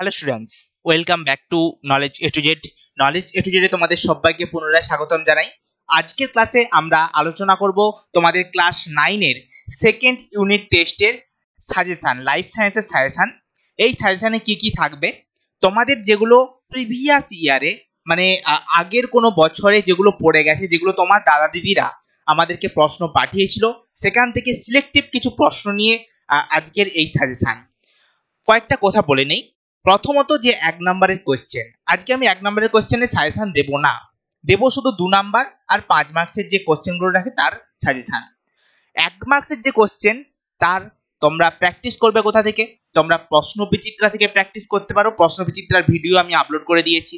hello students welcome back to Knowledge A to Z Knowledge A to জেডে তোমাদের সবাইকে পুনরায় স্বাগতম জানাই আজকের ক্লাসে আমরা আলোচনা করব তোমাদের ক্লাস নাইনের সেকেন্ড ইউনিট টেস্টের সাজেশান লাইফ সায়েন্সের সাজেশান এই সাজেশানে কি কি থাকবে তোমাদের যেগুলো প্রিভিয়াস ইয়ারে মানে আগের কোনো বছরে যেগুলো পড়ে গেছে যেগুলো তোমার দাদা দিদিরা আমাদেরকে প্রশ্ন পাঠিয়েছিল সেখান থেকে সিলেক্টিভ কিছু প্রশ্ন নিয়ে আজকের এই সাজেশান কয়েকটা কথা বলে নেই প্রথমত যে এক নম্বরের কোয়েশ্চেন আজকে আমি এক নম্বরের কোয়েশ্চেনে সাজেশান দেব না দেব শুধু দু নাম্বার আর পাঁচ মার্কসের যে কোয়েশ্চেনগুলো রাখে তার সাজেশান এক মার্কসের যে কোয়েশ্চেন তার তোমরা প্র্যাকটিস করবে কোথা থেকে তোমরা প্রশ্ন বিচিত্রা থেকে প্র্যাকটিস করতে পারো প্রশ্ন বিচিত্রার ভিডিও আমি আপলোড করে দিয়েছি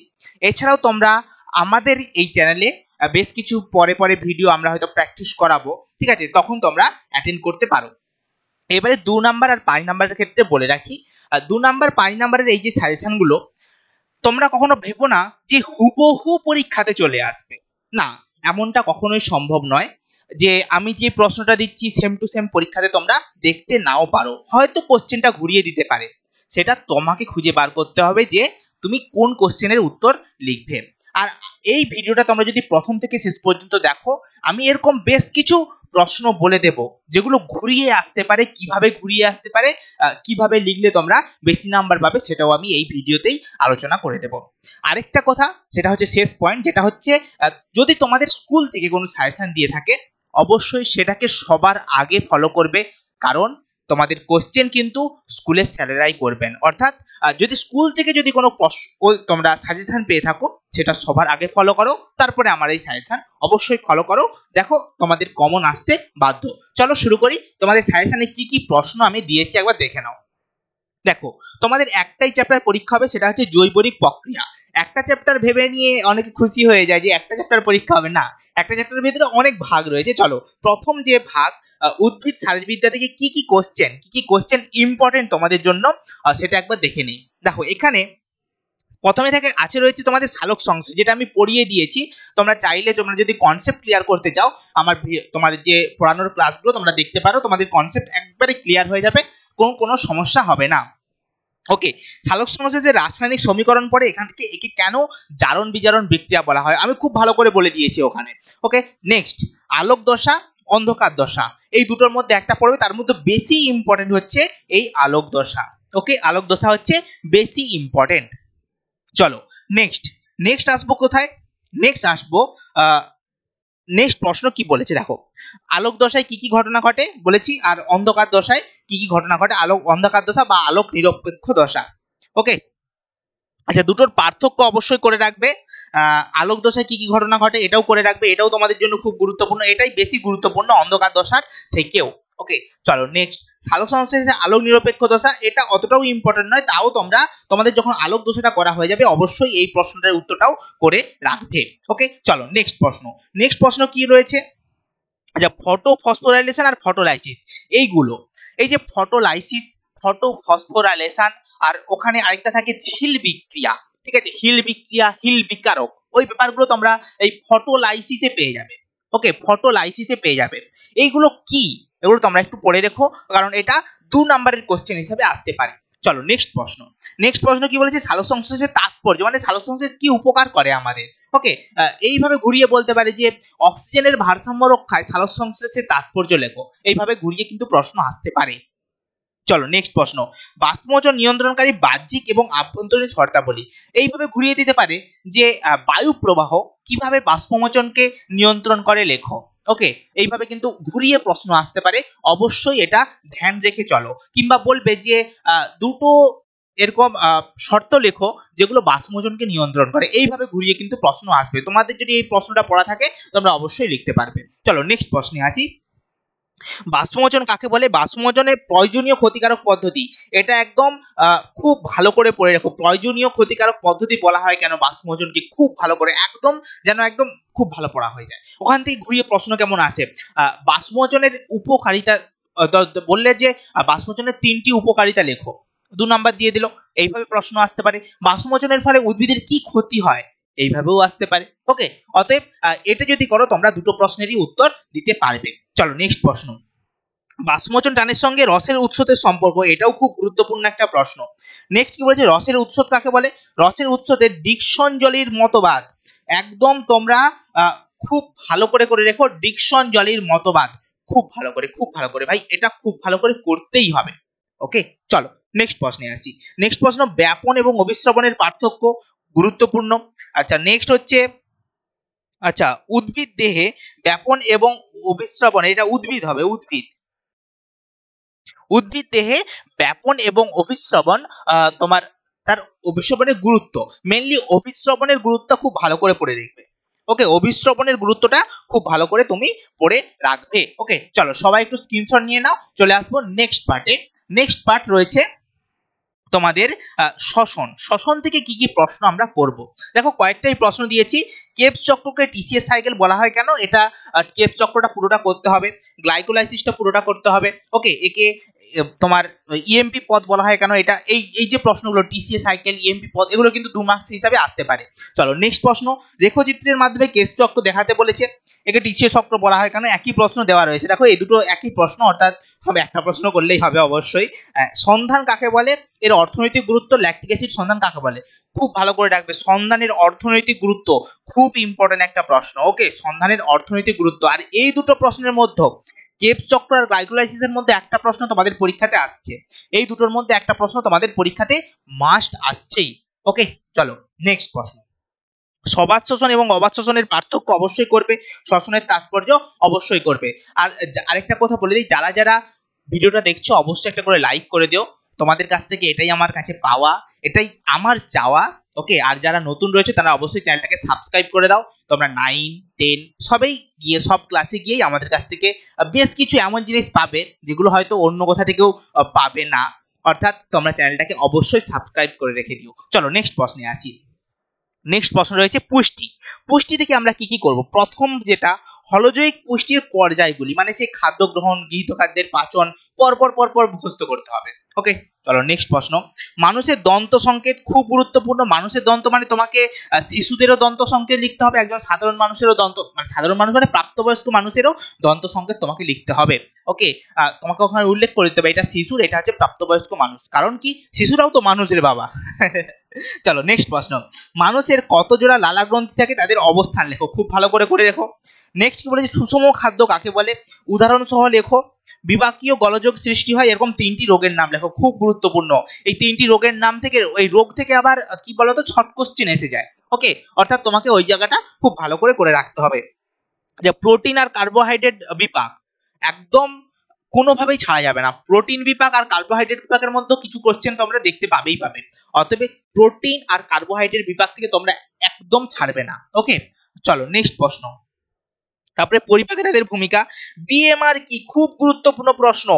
এছাড়াও তোমরা আমাদের এই চ্যানেলে বেশ কিছু পরে পরে ভিডিও আমরা হয়তো প্র্যাকটিস করাবো ঠিক আছে তখন তোমরা অ্যাটেন্ড করতে পারো এবারে দু নাম্বার আর পাঁচ নাম্বারের ক্ষেত্রে বলে রাখি দু নাম্বার পাঁচ নাম্বারের এই যে সাজেশানগুলো তোমরা কখনো ভেবো না যে হুবহু পরীক্ষাতে চলে আসবে না এমনটা কখনোই সম্ভব নয় যে আমি যে প্রশ্নটা দিচ্ছি সেম টু সেম পরীক্ষাতে তোমরা দেখতে নাও পারো হয়তো কোশ্চেনটা ঘুরিয়ে দিতে পারে সেটা তোমাকে খুঁজে বার করতে হবে যে তুমি কোন কোশ্চেনের উত্তর লিখবে আর এই ভিডিওটা তোমরা যদি প্রথম থেকে শেষ পর্যন্ত দেখো আমি এরকম বেশ কিছু প্রশ্ন বলে দেব যেগুলো ঘুরিয়ে আসতে পারে কিভাবে ঘুরিয়ে আসতে পারে কিভাবে লিখলে তোমরা বেশি নাম্বার পাবে সেটাও আমি এই ভিডিওতেই আলোচনা করে দেব আরেকটা কথা সেটা হচ্ছে শেষ পয়েন্ট যেটা হচ্ছে যদি তোমাদের স্কুল থেকে কোনো সাজেশান দিয়ে থাকে অবশ্যই সেটাকে সবার আগে ফলো করবে কারণ তোমাদের কোশ্চেন কিন্তু স্কুলের স্যারেরাই করবেন অর্থাৎ যদি স্কুল থেকে যদি কোনো তোমরা সাজেশান পেয়ে থাকো সেটা সবার আগে ফলো করো তারপরে আমার এই সাজেশান অবশ্যই ফলো করো দেখো তোমাদের কমন আসতে বাধ্য চলো শুরু করি তোমাদের সাজেশানে কি কি প্রশ্ন আমি দিয়েছি একবার দেখে নাও দেখো তোমাদের একটাই চ্যাপ্টার পরীক্ষা হবে সেটা হচ্ছে জৈবরিক প্রক্রিয়া একটা চ্যাপ্টার ভেবে নিয়ে অনেকে খুশি হয়ে যায় যে একটা চ্যাপ্টার পরীক্ষা হবে না একটা চ্যাপ্টারের ভিতরে অনেক ভাগ রয়েছে চলো প্রথম যে ভাগ উদ্ভিদ শারীরবিদ্যা থেকে কি কি কোশ্চেন কি কি কোশ্চেন ইম্পর্টেন্ট তোমাদের জন্য সেটা একবার দেখে নিই দেখো এখানে প্রথমে থেকে আছে রয়েছে তোমাদের শালক সংশ্লেষ যেটা আমি পড়িয়ে দিয়েছি তোমরা চাইলে তোমরা যদি কনসেপ্ট ক্লিয়ার করতে চাও আমার তোমাদের যে পড়ানোর ক্লাসগুলো তোমরা দেখতে পারো তোমাদের কনসেপ্ট একবারে ক্লিয়ার হয়ে যাবে কোনো কোনো সমস্যা হবে না ওকে সালক সমস্যা যে রাসায়নিক সমীকরণ পড়ে এখান থেকে একে কেন জারণ বিজারণ বিক্রিয়া বলা হয় আমি খুব ভালো করে বলে দিয়েছি ওখানে ওকে নেক্সট আলোক দশা অন্ধকার দশা এই দুটোর মধ্যে একটা পড়বে তার মধ্যে বেশি ইম্পর্টেন্ট হচ্ছে এই আলোক দশা ওকে আলোক দশা হচ্ছে বেশি ইম্পর্টেন্ট চলো নেক্সট নেক্সট আসবো কোথায় নেক্সট আসবো নেক্সট প্রশ্ন কি বলেছে দেখো আলোক দশায় কি কি ঘটনা ঘটে বলেছি আর অন্ধকার দশায় কি কি ঘটনা ঘটে আলোক অন্ধকার দশা বা আলোক নিরপেক্ষ দশা ওকে আচ্ছা দুটোর পার্থক্য অবশ্যই করে রাখবে আলোক দশায় কি কি ঘটনা ঘটে এটাও করে রাখবে এটাও তোমাদের জন্য খুব গুরুত্বপূর্ণ এটাই বেশি গুরুত্বপূর্ণ অন্ধকার দশার থেকেও ওকে চলো নেক্সট আলোক সংশ্লেষে আলোক নিরপেক্ষ দশা এটা অতটাও ইম্পর্টেন্ট নয় তাও তোমরা তোমাদের যখন আলোক দশাটা করা হয়ে যাবে অবশ্যই এই প্রশ্নটার উত্তরটাও করে রাখবে ওকে চলো নেক্সট প্রশ্ন নেক্সট প্রশ্ন কি রয়েছে আচ্ছা ফটো ফসফোরাইলেশন আর ফটোলাইসিস এইগুলো এই যে ফটোলাইসিস ফটো ফসফোরাইলেশন আর ওখানে আরেকটা থাকে হিল বিক্রিয়া ঠিক আছে হিল বিক্রিয়া হিল বিকারক ওই ব্যাপারগুলো তোমরা এই ফটোলাইসিসে পেয়ে যাবে ওকে ফটোলাইসিসে পেয়ে যাবে এইগুলো কি এগুলো তোমরা একটু পড়ে রেখো কারণ এটা দু নম্বরের কোশ্চেন হিসাবে আসতে পারে চলো নেক্সট প্রশ্ন নেক্সট প্রশ্ন কি বলেছে সালোক সংশ্লেষের তাৎপর্য মানে সালোক সংশ্লেষ কি উপকার করে আমাদের ওকে এইভাবে ঘুরিয়ে বলতে পারে যে অক্সিজেনের ভারসাম্য রক্ষায় সালোক সংশ্লেষের তাৎপর্য লেখো এইভাবে ঘুরিয়ে কিন্তু প্রশ্ন আসতে পারে চলো নেক্সট প্রশ্ন বাষ্পমোচন নিয়ন্ত্রণকারী বাহ্যিক এবং আভ্যন্তরীণ শর্তাবলী এইভাবে ঘুরিয়ে দিতে পারে যে বায়ু প্রবাহ কিভাবে বাষ্পমোচনকে নিয়ন্ত্রণ করে লেখো ওকে এইভাবে কিন্তু ঘুরিয়ে প্রশ্ন আসতে পারে অবশ্যই এটা ধ্যান রেখে চলো কিংবা বলবে যে দুটো এরকম শর্ত লেখো যেগুলো বাষ্পমোচনকে নিয়ন্ত্রণ করে এইভাবে ঘুরিয়ে কিন্তু প্রশ্ন আসবে তোমাদের যদি এই প্রশ্নটা পড়া থাকে তোমরা অবশ্যই লিখতে পারবে চলো নেক্সট প্রশ্নে আসি বাষ্পমোচন কাকে বলে বাষ্পমোচনের প্রয়োজনীয় ক্ষতিকারক পদ্ধতি এটা একদম খুব ভালো করে পড়ে রাখো প্রয়োজনীয় ক্ষতিকারক পদ্ধতি বলা হয় কেন বাষ্পমোচনকে খুব ভালো করে একদম যেন একদম খুব ভালো পড়া হয়ে যায় ওখান থেকে ঘুরিয়ে প্রশ্ন কেমন আসে বাষ্পমোচনের উপকারিতা বললে যে বাষ্পমোচনের তিনটি উপকারিতা লেখো দু নম্বর দিয়ে দিল এইভাবে প্রশ্ন আসতে পারে বাষ্পমোচনের ফলে উদ্ভিদের কি ক্ষতি হয় এইভাবেও আসতে পারে ওকে অতএব এটা যদি করো তোমরা দুটো প্রশ্নেরই উত্তর দিতে পারবে চলো নেক্সট প্রশ্ন বাষ্পমোচন টানের সঙ্গে রসের উৎসতের সম্পর্ক এটাও খুব গুরুত্বপূর্ণ একটা প্রশ্ন নেক্সট কি বলেছে রসের উৎস কাকে বলে রসের উৎসতে ডিকশন জলির মতবাদ একদম তোমরা খুব ভালো করে করে রেখো ডিকশন জলির মতবাদ খুব ভালো করে খুব ভালো করে ভাই এটা খুব ভালো করে করতেই হবে ওকে চলো নেক্সট প্রশ্নে আসি নেক্সট প্রশ্ন ব্যাপন এবং অভিশ্রবণের পার্থক্য গুরুত্বপূর্ণ আচ্ছা নেক্সট হচ্ছে আচ্ছা উদ্ভিদ দেহে ব্যাপন এবং অভিস্রবণ এটা উদ্ভিদ হবে উদ্ভিদ উদ্ভিদ দেহে ব্যাপন এবং অভিস্রবণ তোমার তার অভিস্রবণের গুরুত্ব মেনলি অভিস্রবণের গুরুত্ব খুব ভালো করে পড়ে দেখবে ওকে অভিশ্রবণের গুরুত্বটা খুব ভালো করে তুমি পড়ে রাখবে ওকে চলো সবাই একটু স্ক্রিনশট নিয়ে নাও চলে আসবো নেক্সট পার্টে নেক্সট পার্ট রয়েছে তোমাদের শ্বসন শ্বসন থেকে কি কি প্রশ্ন আমরা করব দেখো কয়েকটাই প্রশ্ন দিয়েছি কেপ চক্রকে টিসিএস সাইকেল বলা হয় কেন এটা কেপ চক্রটা পুরোটা করতে হবে গ্লাইকোলাইসিসটা পুরোটা করতে হবে ওকে একে তোমার ইএমপি e পদ বলা হয় কেন এটা এই এই যে প্রশ্নগুলো টিসিএ সাইকেল ইএমপি e পদ এগুলো কিন্তু দু মার্কস হিসাবে আসতে পারে চলো নেক্সট প্রশ্ন রেখচিত্রের মাধ্যমে কেস চক্র দেখাতে বলেছে একে টিসিএ চক্র বলা হয় কেন একই প্রশ্ন দেওয়া রয়েছে দেখো এই দুটো একই প্রশ্ন অর্থাৎ হবে একটা প্রশ্ন করলেই হবে অবশ্যই সন্ধান কাকে বলে এর অর্থনৈতিক গুরুত্ব ল্যাকটিক অ্যাসিড সন্ধান কাকে বলে খুব ভালো করে রাখবে সন্ধানের অর্থনৈতিক গুরুত্ব খুব ইম্পর্টেন্ট একটা প্রশ্ন ওকে সন্ধানের অর্থনৈতিক গুরুত্ব আর এই দুটো প্রশ্নের মধ্যে কেপ চক্র আর গ্লাইকোলাইসিসের মধ্যে একটা প্রশ্ন তোমাদের পরীক্ষাতে আসছে এই দুটোর মধ্যে একটা প্রশ্ন তোমাদের পরীক্ষাতে মাস্ট আসছেই ওকে চলো নেক্সট প্রশ্ন সবাদ শোষণ এবং অবাধ শোষণের পার্থক্য অবশ্যই করবে শোষণের তাৎপর্য অবশ্যই করবে আর আরেকটা কথা বলে দিই যারা যারা ভিডিওটা দেখছো অবশ্যই একটা করে লাইক করে দিও তোমাদের কাছ থেকে এটাই আমার কাছে পাওয়া এটাই আমার চাওয়া ওকে আর যারা নতুন রয়েছে তারা অবশ্যই চ্যানেলটাকে সাবস্ক্রাইব করে দাও তোমরা নাইন টেন সবেই গিয়ে সব ক্লাসে গিয়েই আমাদের কাছ থেকে বেশ কিছু এমন জিনিস পাবে যেগুলো হয়তো অন্য কোথা থেকেও পাবে না অর্থাৎ তোমরা চ্যানেলটাকে অবশ্যই সাবস্ক্রাইব করে রেখে দিও চলো নেক্সট প্রশ্নে আসি নেক্সট প্রশ্ন রয়েছে পুষ্টি পুষ্টি থেকে আমরা কি কি করব প্রথম যেটা হলজৈক পুষ্টির পর্যায়গুলি মানে সেই খাদ্য গ্রহণ গৃহীত খাদ্যের পাচন পরপর পরপর মুখস্থ করতে হবে ওকে চলো নেক্সট প্রশ্ন মানুষের দন্ত সংকেত খুব গুরুত্বপূর্ণ মানুষের দন্ত মানে তোমাকে শিশুদেরও দন্ত সংকেত লিখতে হবে একজন সাধারণ মানুষেরও দন্ত মানে সাধারণ মানুষ মানে প্রাপ্তবয়স্ক মানুষেরও দন্ত সংকেত তোমাকে লিখতে হবে ওকে তোমাকে ওখানে উল্লেখ করে দিতে হবে এটা শিশুর এটা হচ্ছে প্রাপ্তবয়স্ক মানুষ কারণ কি শিশুরাও তো মানুষের বাবা চলো নেক্সট প্রশ্ন মানুষের কত জোড়া লালা গ্রন্থি থাকে তাদের অবস্থান লেখো খুব ভালো করে করে রেখো নেক্সট কি বলেছে সুষম খাদ্য কাকে বলে উদাহরণ সহ লেখো বিবাকীয় গলযোগ সৃষ্টি হয় এরকম তিনটি রোগের নাম লেখো খুব গুরুত্বপূর্ণ এই তিনটি রোগের নাম থেকে এই রোগ থেকে আবার কি বলতো ছট কোশ্চেন এসে যায় ওকে অর্থাৎ তোমাকে ওই জায়গাটা খুব ভালো করে করে রাখতে হবে যে প্রোটিন আর কার্বোহাইড্রেট বিপাক একদম কোনোভাবেই ছাড়া যাবে না প্রোটিন বিপাক আর কার্বোহাইড্রেট বিপাকের মধ্যে কিছু কোশ্চেন তোমরা দেখতে পাবেই পাবে অতএব প্রোটিন আর কার্বোহাইড্রেট বিপাক থেকে তোমরা একদম ছাড়বে না ওকে চলো নেক্সট প্রশ্ন তারপরে পরিপাকে তাদের ভূমিকা বিএমআর কি খুব গুরুত্বপূর্ণ প্রশ্ন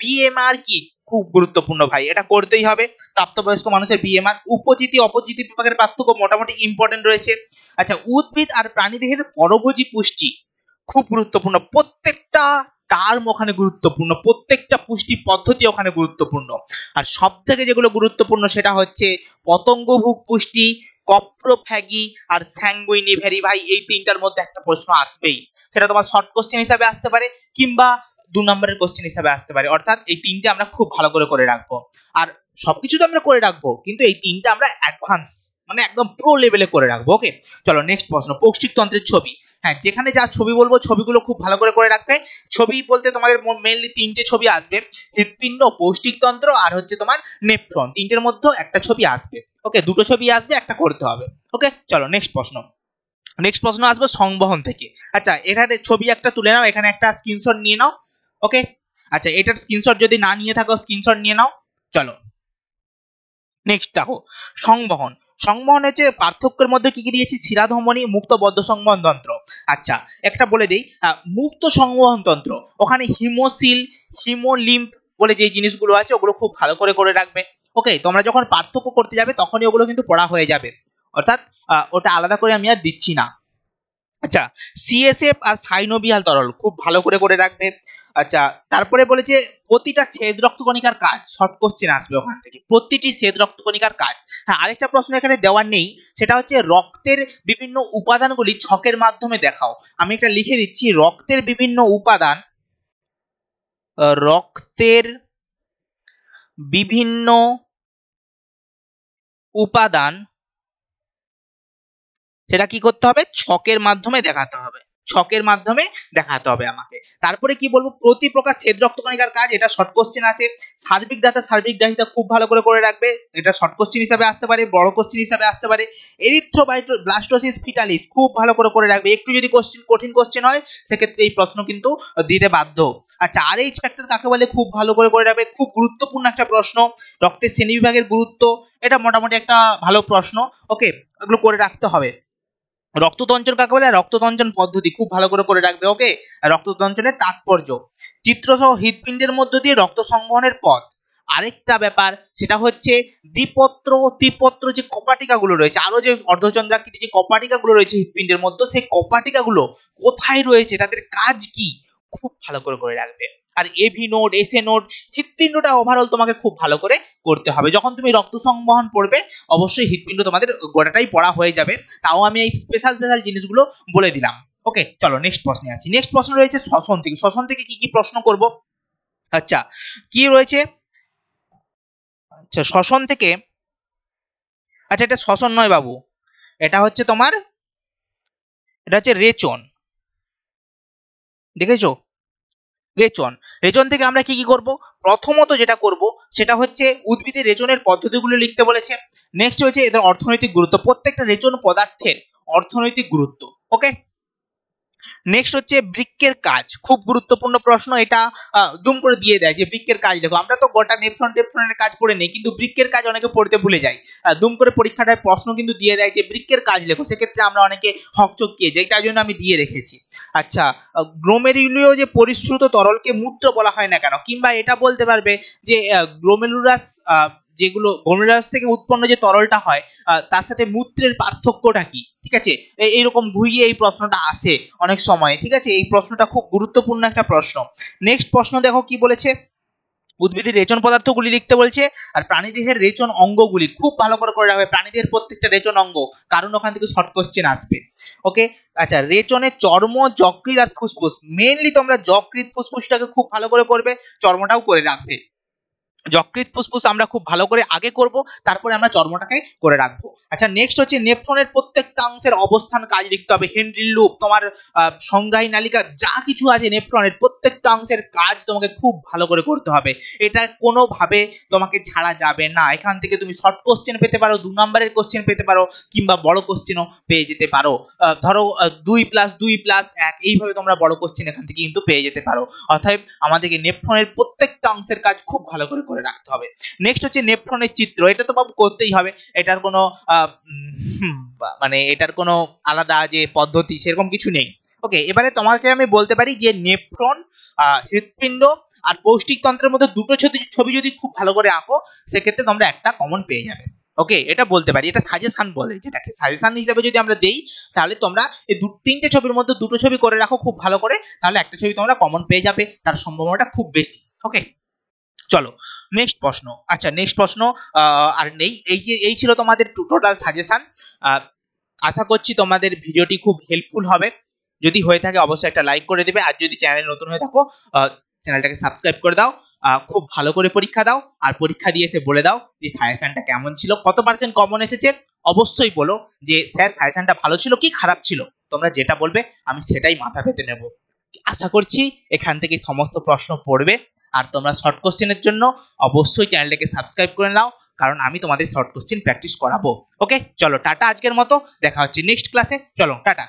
বিএমআর কি খুব গুরুত্বপূর্ণ ভাই এটা করতেই হবে প্রাপ্তবয়স্ক মানুষের বিএমআর উপজিতি অপজিতি বিভাগের পার্থক্য মোটামুটি ইম্পর্টেন্ট রয়েছে আচ্ছা উদ্ভিদ আর প্রাণীদেহের পরভোজী পুষ্টি খুব গুরুত্বপূর্ণ প্রত্যেকটা টার্ম ওখানে গুরুত্বপূর্ণ প্রত্যেকটা পুষ্টি পদ্ধতি ওখানে গুরুত্বপূর্ণ আর সব থেকে যেগুলো গুরুত্বপূর্ণ সেটা হচ্ছে পতঙ্গভুক পুষ্টি কপ্রোফ্যাগি আর স্যাঙ্গুইনি ভেরি ভাই এই তিনটার মধ্যে একটা প্রশ্ন আসবেই সেটা তোমার শর্ট কোশ্চেন হিসাবে আসতে পারে কিংবা দু নম্বরের কোশ্চেন হিসাবে আসতে পারে অর্থাৎ এই তিনটে আমরা খুব ভালো করে করে রাখবো আর সবকিছু তো আমরা করে রাখবো কিন্তু এই তিনটা আমরা অ্যাডভান্স মানে একদম প্রো লেভেলে করে রাখবো ওকে চলো নেক্সট প্রশ্ন পৌষ্টিকতন্ত্রের ছবি হ্যাঁ যেখানে যা ছবি বলবো ছবিগুলো খুব ভালো করে করে রাখবে ছবি বলতে তোমাদের মেনলি তিনটে ছবি আসবে হৃৎপিণ্ড পৌষ্টিকতন্ত্র আর হচ্ছে তোমার নেপ্রন তিনটের মধ্যে একটা ছবি আসবে ওকে দুটো ছবি আসবে একটা করতে হবে ওকে চলো নেক্সট প্রশ্ন নেক্সট প্রশ্ন আসবে সংবহন থেকে আচ্ছা এখানে ছবি একটা তুলে নাও এখানে একটা স্ক্রিনশট নিয়ে নাও ওকে আচ্ছা এটার স্ক্রিনশট যদি না নিয়ে থাকো স্ক্রিনশট নিয়ে নাও চলো নেক্সট দেখো সংবহন সংবহন হচ্ছে পার্থক্যের মধ্যে কি কি দিয়েছি শিরাধমনি মুক্ত বদ্ধ সংবহন তন্ত্র আচ্ছা একটা বলে দিই মুক্ত সংবহন তন্ত্র ওখানে হিমোসিল হিমোলিম্প বলে যে জিনিসগুলো আছে ওগুলো খুব ভালো করে করে রাখবে ওকে তোমরা যখন পার্থক্য করতে যাবে তখনই ওগুলো কিন্তু পড়া হয়ে যাবে অর্থাৎ ওটা আলাদা করে আমি আর দিচ্ছি না আচ্ছা সিএসএফ আর সাইনোবিয়াল তরল খুব ভালো করে করে রাখবে আচ্ছা তারপরে বলেছে প্রতিটা শ্বেত রক্তকণিকার কাজ শর্ট কোশ্চেন আসবে ওখান থেকে প্রতিটি শ্বেত রক্তকণিকার কাজ হ্যাঁ আরেকটা প্রশ্ন এখানে দেওয়ার নেই সেটা হচ্ছে রক্তের বিভিন্ন উপাদানগুলি ছকের মাধ্যমে দেখাও আমি এটা লিখে দিচ্ছি রক্তের বিভিন্ন উপাদান রক্তের বিভিন্ন উপাদান সেটা কি করতে হবে ছকের মাধ্যমে দেখাতে হবে ছকের মাধ্যমে দেখাতে হবে আমাকে তারপরে কি বলবো প্রতি প্রকার ছেদ রক্তকণিকার কাজ এটা শর্ট কোশ্চেন আছে সার্বিক দাতা সার্বিক গ্রাহিতা খুব ভালো করে করে রাখবে এটা শর্ট কোশ্চেন হিসাবে আসতে পারে বড় কোশ্চেন হিসাবে আসতে পারে এরিথ্রোবাইটো ব্লাস্টোসিস ফিটালিস খুব ভালো করে করে রাখবে একটু যদি কোশ্চেন কঠিন কোশ্চেন হয় সেক্ষেত্রে এই প্রশ্ন কিন্তু দিতে বাধ্য আচ্ছা আর এইচ ফ্যাক্টর কাকে বলে খুব ভালো করে করে রাখবে খুব গুরুত্বপূর্ণ একটা প্রশ্ন রক্তের শ্রেণী বিভাগের গুরুত্ব এটা মোটামুটি একটা ভালো প্রশ্ন ওকে এগুলো করে রাখতে হবে রক্ততঞ্চন কাকে বলে রক্ততঞ্চন পদ্ধতি খুব ভালো করে করে রাখবে ওকে রক্ততঞ্চনের তাৎপর্য চিত্রসহ হৃদপিণ্ডের মধ্য দিয়ে রক্ত সংবহনের পথ আরেকটা ব্যাপার সেটা হচ্ছে দ্বিপত্র দ্বিপত্র যে কপাটিকাগুলো রয়েছে আরও যে অর্ধচন্দ্রাকৃতি যে কপাটিকাগুলো রয়েছে হৃদপিণ্ডের মধ্যে সেই কপাটিকাগুলো কোথায় রয়েছে তাদের কাজ কি খুব ভালো করে করে রাখবে আর AV node S A node হৃৎপিণ্ডটা ওভারঅল তোমাকে খুব ভালো করে করতে হবে যখন তুমি রক্ত সংবহন পড়বে অবশ্যই হৃৎপিণ্ড তোমাদের গোটাটাই পড়া হয়ে যাবে তাও আমি এই স্পেশাল স্পেশাল জিনিসগুলো বলে দিলাম ওকে চলো নেক্সট প্রশ্নে আছি নেক্সট প্রশ্ন রয়েছে শ্বসন থেকে শ্বসন থেকে কি কি প্রশ্ন করব আচ্ছা কি রয়েছে আচ্ছা শ্বসন থেকে আচ্ছা এটা শ্বসন নয় বাবু এটা হচ্ছে তোমার এটা হচ্ছে রেচন দেখেছো রেচন রেচন থেকে আমরা কি কি করব প্রথমত যেটা করব সেটা হচ্ছে উদ্ভিদের রেচনের পদ্ধতিগুলো লিখতে বলেছে নেক্সট হচ্ছে এদের অর্থনৈতিক গুরুত্ব প্রত্যেকটা রেচন পদার্থের অর্থনৈতিক গুরুত্ব ওকে নেক্সট হচ্ছে বৃক্ষের কাজ খুব গুরুত্বপূর্ণ প্রশ্ন এটা দুম করে দিয়ে দেয় যে বৃক্ষের কাজ দেখো আমরা তো গোটা নেফ্রন টেফ্রনের কাজ পড়ে নেই কিন্তু বৃক্ষের কাজ অনেকে পড়তে ভুলে যাই দুম করে পরীক্ষাটায় প্রশ্ন কিন্তু দিয়ে দেয় যে বৃক্ষের কাজ লেখো সেক্ষেত্রে আমরা অনেকে হকচকিয়ে যাই তাই জন্য আমি দিয়ে রেখেছি আচ্ছা গ্রোমেরুলিও যে পরিশ্রুত তরলকে মূত্র বলা হয় না কেন কিংবা এটা বলতে পারবে যে গ্রোমেলুরাস যেগুলো গ্লোমেরাস থেকে উৎপন্ন যে তরলটা হয় তার সাথে মূত্রের পার্থক্যটা কি ঠিক আছে এইরকম ভুইয়ে এই প্রশ্নটা আসে অনেক সময় ঠিক আছে এই প্রশ্নটা খুব গুরুত্বপূর্ণ একটা প্রশ্ন নেক্সট প্রশ্ন দেখো কি বলেছে উদ্ভিদের রেচন পদার্থগুলি লিখতে বলছে আর প্রাণীদেহের রেচন অঙ্গগুলি খুব ভালো করে করে রাখবে প্রাণীদের প্রত্যেকটা রেচন অঙ্গ কারণ ওখান থেকে শর্ট কোশ্চেন আসবে ওকে আচ্ছা রেচনে চর্ম যকৃত আর ফুসফুস মেনলি তোমরা যকৃত ফুসফুসটাকে খুব ভালো করে করবে চর্মটাও করে রাখবে যকৃত ফুসফুস আমরা খুব ভালো করে আগে করব তারপরে আমরা চর্মটাকে করে রাখবো আচ্ছা নেক্সট হচ্ছে নেফ্রনের প্রত্যেকটা অংশের অবস্থান কাজ লিখতে হবে হেনরির লুপ তোমার সংগ্রাহী নালিকা যা কিছু আছে নেফ্রনের প্রত্যেকটা অংশের কাজ তোমাকে খুব ভালো করে করতে হবে এটা কোনোভাবে তোমাকে ছাড়া যাবে না এখান থেকে তুমি শর্ট কোশ্চেন পেতে পারো দু নম্বরের কোশ্চেন পেতে পারো কিংবা বড় কোশ্চেনও পেয়ে যেতে পারো ধরো দুই প্লাস দুই প্লাস এক এইভাবে তোমরা বড় কোশ্চেন এখান থেকে কিন্তু পেয়ে যেতে পারো অর্থাৎ আমাদেরকে নেফ্রনের প্রত্যেকটা অংশের কাজ খুব ভালো করে করে রাখতে হবে নেক্সট হচ্ছে নেপথ্রনের চিত্র এটা তো বাবু করতেই হবে এটার কোনো মানে এটার কোনো আলাদা যে পদ্ধতি সেরকম কিছু নেই ওকে এবারে তোমাকে আমি বলতে পারি যে নেফ্রন হৃৎপিণ্ড আর পৌষ্টিক তন্ত্রের মধ্যে দুটো ছবি ছবি যদি খুব ভালো করে আঁকো সেক্ষেত্রে তোমরা একটা কমন পেয়ে যাবে ওকে এটা বলতে পারি এটা সাজেশান বলে যেটাকে সাজেশান হিসাবে যদি আমরা দেই তাহলে তোমরা এই দু তিনটে ছবির মধ্যে দুটো ছবি করে রাখো খুব ভালো করে তাহলে একটা ছবি তোমরা কমন পেয়ে যাবে তার সম্ভাবনাটা খুব বেশি ওকে চলো নেক্সট প্রশ্ন আচ্ছা নেক্সট প্রশ্ন আর নেই এই যে এই ছিল তোমাদের টোটাল সাজেশান আশা করছি তোমাদের ভিডিওটি খুব হেল্পফুল হবে যদি হয়ে থাকে অবশ্যই একটা লাইক করে দেবে আর যদি চ্যানেলে নতুন হয়ে থাকো চ্যানেলটাকে সাবস্ক্রাইব করে দাও খুব ভালো করে পরীক্ষা দাও আর পরীক্ষা দিয়ে এসে বলে দাও যে সাজেশানটা কেমন ছিল কত পার্সেন্ট কমন এসেছে অবশ্যই বলো যে স্যার সাজেশানটা ভালো ছিল কি খারাপ ছিল তোমরা যেটা বলবে আমি সেটাই মাথা পেতে নেবো আশা করছি এখান থেকে সমস্ত প্রশ্ন পড়বে আর তোমরা শর্ট কোশ্চেনের জন্য অবশ্যই চ্যানেলটাকে সাবস্ক্রাইব করে নাও কারণ আমি তোমাদের শর্ট কোশ্চেন প্র্যাকটিস করাবো ওকে চলো টাটা আজকের মতো দেখা হচ্ছে নেক্সট ক্লাসে চলো টাটা